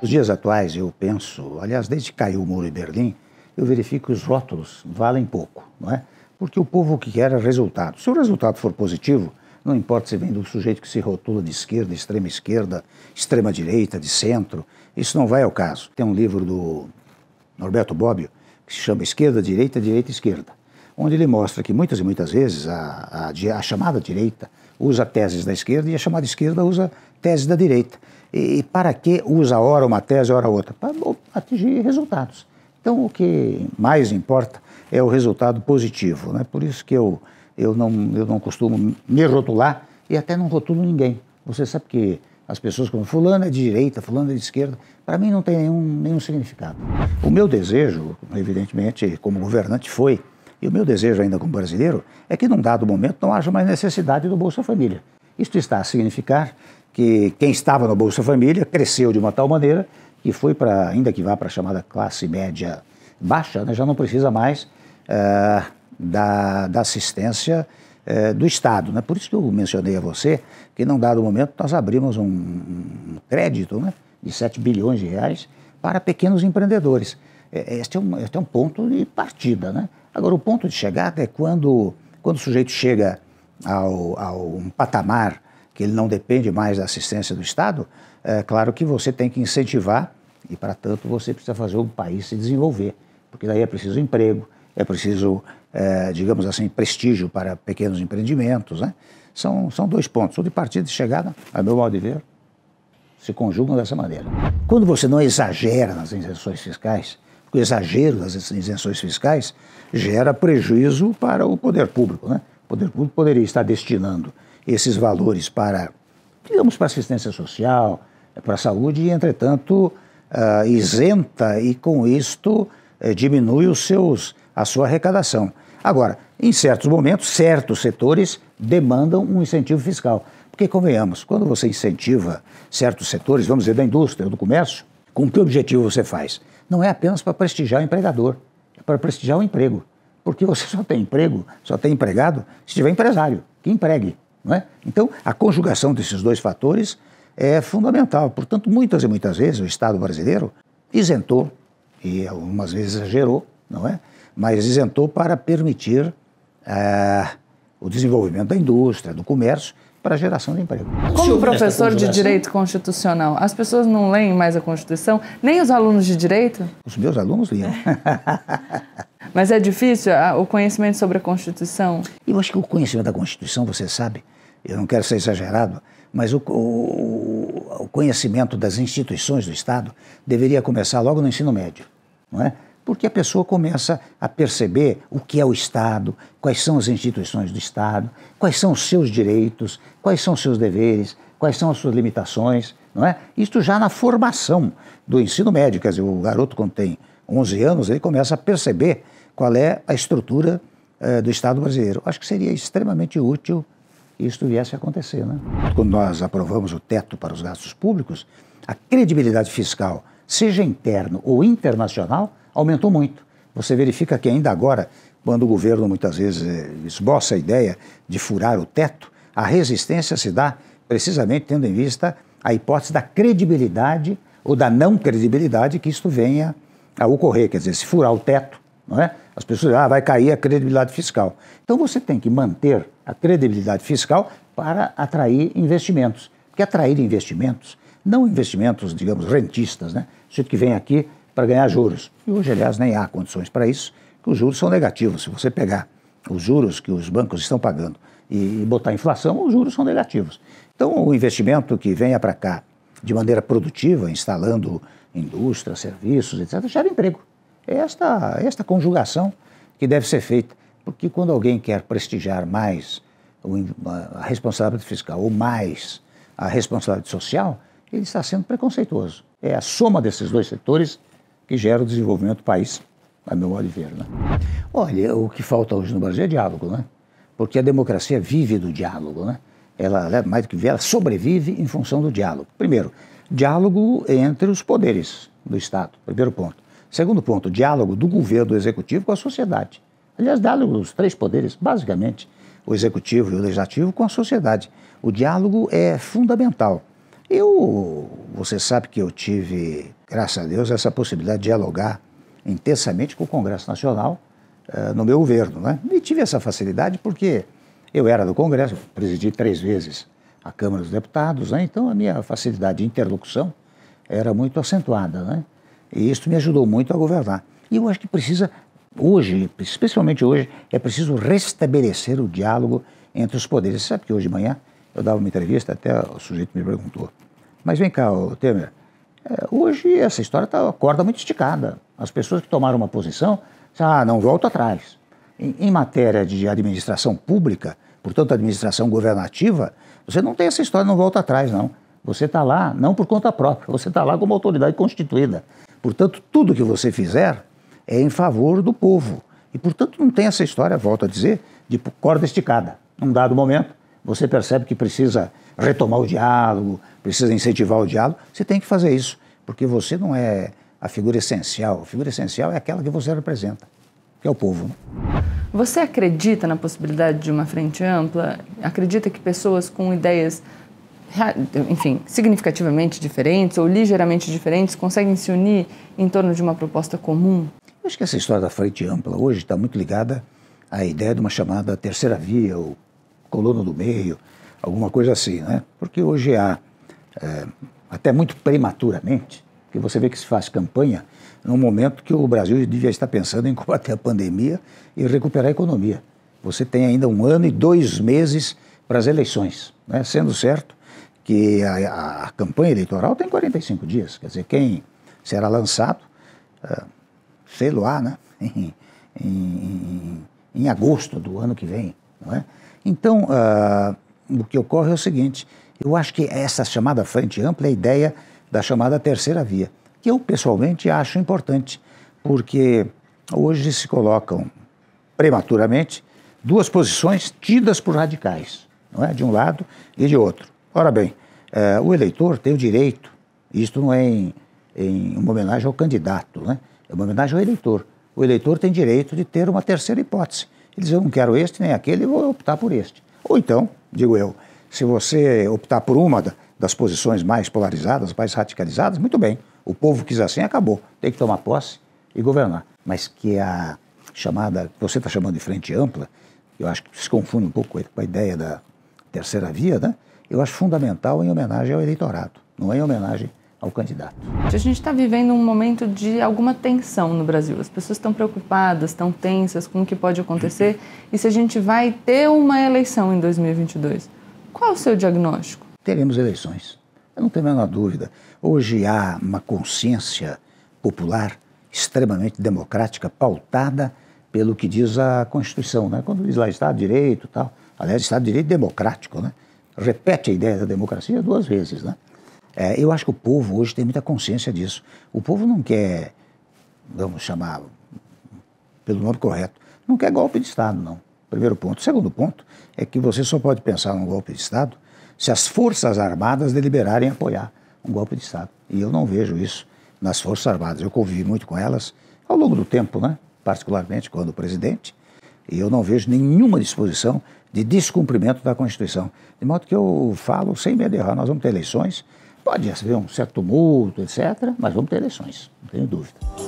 Nos dias atuais, eu penso, aliás, desde que caiu o muro em Berlim, eu verifico que os rótulos valem pouco, não é? Porque o povo que quer é resultado. Se o resultado for positivo, não importa se vem do sujeito que se rotula de esquerda, extrema esquerda, extrema direita, de centro, isso não vai ao caso. Tem um livro do Norberto Bobbio que se chama Esquerda, Direita, Direita, Esquerda, onde ele mostra que muitas e muitas vezes a, a, a chamada direita usa teses da esquerda e a chamada esquerda usa tese da direita. E, para que usa ora uma tese, ora outra? Para atingir resultados. Então, o que mais importa é o resultado positivo. Né? Por isso que eu, eu, não, eu não costumo me rotular e até não rotulo ninguém. Você sabe que as pessoas como fulano é de direita, fulano é de esquerda, para mim não tem nenhum, nenhum significado. O meu desejo, evidentemente, como governante foi, e o meu desejo ainda como brasileiro, é que num dado momento não haja mais necessidade do Bolsa Família. Isto está a significar que quem estava no Bolsa Família cresceu de uma tal maneira que foi para, ainda que vá para a chamada classe média baixa, né, já não precisa mais uh, da, da, assistência uh, do Estado. Né? Por isso que eu mencionei a você que, num dado momento, nós abrimos um, um crédito né, de 7 bilhões de reais para pequenos empreendedores. É, é, este é um, este é um ponto de partida. Né? Agora, o ponto de chegada é quando, quando o sujeito chega ao, ao um patamar que ele não depende mais da assistência do Estado, é claro que você tem que incentivar e, para tanto, você precisa fazer o país se desenvolver, porque daí é preciso emprego, é preciso, é, digamos assim, prestígio para pequenos empreendimentos. Né? São, são dois pontos. O de partida e chegada, a meu modo de ver, se conjugam dessa maneira. Quando você não exagera nas isenções fiscais, o exagero das isenções fiscais gera prejuízo para o poder público. Né? O poder público poderia estar destinando esses valores para, digamos, para assistência social, para a saúde, e, entretanto, uh, isenta e, com isto, uh, diminui os seus, a sua arrecadação. Agora, em certos momentos, certos setores demandam um incentivo fiscal. Porque, convenhamos, quando você incentiva certos setores, vamos dizer, da indústria, ou do comércio, com que objetivo você faz? Não é apenas para prestigiar o empregador, é para prestigiar o emprego. Porque você só tem emprego, só tem empregado se tiver empresário que empregue. É? Então, a conjugação desses dois fatores é fundamental. Portanto, muitas e muitas vezes o Estado brasileiro isentou, e algumas vezes exagerou, não é? mas isentou para permitir ah, o desenvolvimento da indústria, do comércio, para a geração de emprego. Como professor de direito constitucional, as pessoas não leem mais a Constituição, nem os alunos de direito? Os meus alunos liam. Mas é difícil ah, o conhecimento sobre a Constituição? Eu acho que o conhecimento da Constituição, você sabe, eu não quero ser exagerado, mas o, o, o, conhecimento das instituições do Estado deveria começar logo no ensino médio, não é? Porque a pessoa começa a perceber o que é o Estado, quais são as instituições do Estado, quais são os seus direitos, quais são os seus deveres, quais são as suas limitações, não é? Isto já na formação do ensino médio, quer dizer, o garoto quando tem 11 anos, ele começa a perceber qual é a estrutura eh, do Estado brasileiro. Acho que seria extremamente útil isso viesse a acontecer. Né? Quando nós aprovamos o teto para os gastos públicos, a credibilidade fiscal, seja interno ou internacional, aumentou muito. Você verifica que ainda agora, quando o governo muitas vezes eh, esboça a ideia de furar o teto, a resistência se dá precisamente tendo em vista a hipótese da credibilidade ou da não credibilidade que isto venha a ocorrer. Quer dizer, se furar o teto, não é? as pessoas ah, vai cair a credibilidade fiscal. Então você tem que manter a credibilidade fiscal para atrair investimentos. Porque atrair investimentos, não investimentos, digamos, rentistas, né? Gente que vem aqui para ganhar juros. E hoje, aliás, nem há condições para isso, que os juros são negativos. Se você pegar os juros que os bancos estão pagando e botar inflação, os juros são negativos. Então, o investimento que venha para cá de maneira produtiva, instalando indústria, serviços, etc., gera emprego. É esta, é esta conjugação que deve ser feita, porque quando alguém quer prestigiar mais a responsabilidade fiscal ou mais a responsabilidade social, ele está sendo preconceituoso. É a soma desses dois setores que gera o desenvolvimento do país, a meu modo de ver. Né? Olha, o que falta hoje no Brasil é diálogo, né? porque a democracia vive do diálogo. Né? Ela, é mais do que vive, ela sobrevive em função do diálogo. Primeiro, diálogo entre os poderes do Estado, primeiro ponto. Segundo ponto, diálogo do governo do executivo com a sociedade. Aliás, diálogo dos três poderes, basicamente o executivo e o legislativo com a sociedade. O diálogo é fundamental. Eu, você sabe que eu tive, graças a Deus, essa possibilidade de dialogar intensamente com o Congresso Nacional uh, no meu governo, né? E tive essa facilidade porque eu era do Congresso, presidi três vezes a Câmara dos Deputados, né? Então a minha facilidade de interlocução era muito acentuada, né? E isso me ajudou muito a governar. E eu acho que precisa hoje, especialmente hoje, é preciso restabelecer o diálogo entre os poderes. Você sabe que hoje de manhã eu dava uma entrevista, até o sujeito me perguntou, mas vem cá, Temer, é, hoje essa história está a corda muito esticada. As pessoas que tomaram uma posição, ah, não volta atrás. Em, em matéria de administração pública, portanto, administração governativa, você não tem essa história, não volta atrás, não. Você está lá não por conta própria, você está lá como autoridade constituída. Portanto, tudo que você fizer é em favor do povo. E, portanto, não tem essa história, volto a dizer, de corda esticada. Num dado momento, você percebe que precisa retomar o diálogo, precisa incentivar o diálogo, você tem que fazer isso, porque você não é a figura essencial. A figura essencial é aquela que você representa, que é o povo. Né? Você acredita na possibilidade de uma frente ampla? Acredita que pessoas com ideias, enfim, significativamente diferentes ou ligeiramente diferentes conseguem se unir em torno de uma proposta comum? Eu acho que essa história da frente ampla hoje está muito ligada à ideia de uma chamada terceira via, ou coluna do meio, alguma coisa assim, né? Porque hoje há, é, até muito prematuramente, que você vê que se faz campanha num momento que o Brasil devia estar pensando em combater a pandemia e recuperar a economia. Você tem ainda um ano e dois meses para as eleições, né? sendo certo que a, a, campanha eleitoral tem 45 dias, quer dizer, quem será lançado é, sei lá, né? Em, em, em, agosto do ano que vem. Não é? Então, uh, o que ocorre é o seguinte: eu acho que essa chamada frente ampla é a ideia da chamada terceira via, que eu pessoalmente acho importante, porque hoje se colocam prematuramente duas posições tidas por radicais, não é? de um lado e de outro. Ora bem, uh, o eleitor tem o direito, isto não é em, em uma homenagem ao candidato, né? É uma homenagem ao eleitor. O eleitor tem direito de ter uma terceira hipótese. Ele diz, eu não quero este nem aquele, vou optar por este. Ou então, digo eu, se você optar por uma das posições mais polarizadas, mais radicalizadas, muito bem. O povo quis assim, acabou. Tem que tomar posse e governar. Mas que a chamada, que você está chamando de frente ampla, eu acho que se confunde um pouco com a ideia da terceira via, né? Eu acho fundamental em homenagem ao eleitorado, não é em homenagem ao candidato. A gente está vivendo um momento de alguma tensão no Brasil. As pessoas estão preocupadas, estão tensas com o que pode acontecer uhum. e se a gente vai ter uma eleição em 2022. Qual o seu diagnóstico? Teremos eleições. Eu não tenho a menor dúvida. Hoje há uma consciência popular extremamente democrática, pautada pelo que diz a Constituição, né? Quando diz lá Estado de Direito, tal. Aliás, Estado de Direito democrático, né? Repete a ideia da democracia duas vezes, né? É, eu acho que o povo hoje tem muita consciência disso. O povo não quer, vamos chamar pelo nome correto, não quer golpe de Estado, não. Primeiro ponto. Segundo ponto é que você só pode pensar num golpe de Estado se as Forças Armadas deliberarem apoiar um golpe de Estado. E eu não vejo isso nas Forças Armadas. Eu convivi muito com elas ao longo do tempo, né? particularmente quando presidente, e eu não vejo nenhuma disposição de descumprimento da Constituição. De modo que eu falo sem medo de errar, nós vamos ter eleições, Pode haver um certo tumulto, etc., mas vamos ter eleições, não tenho dúvida.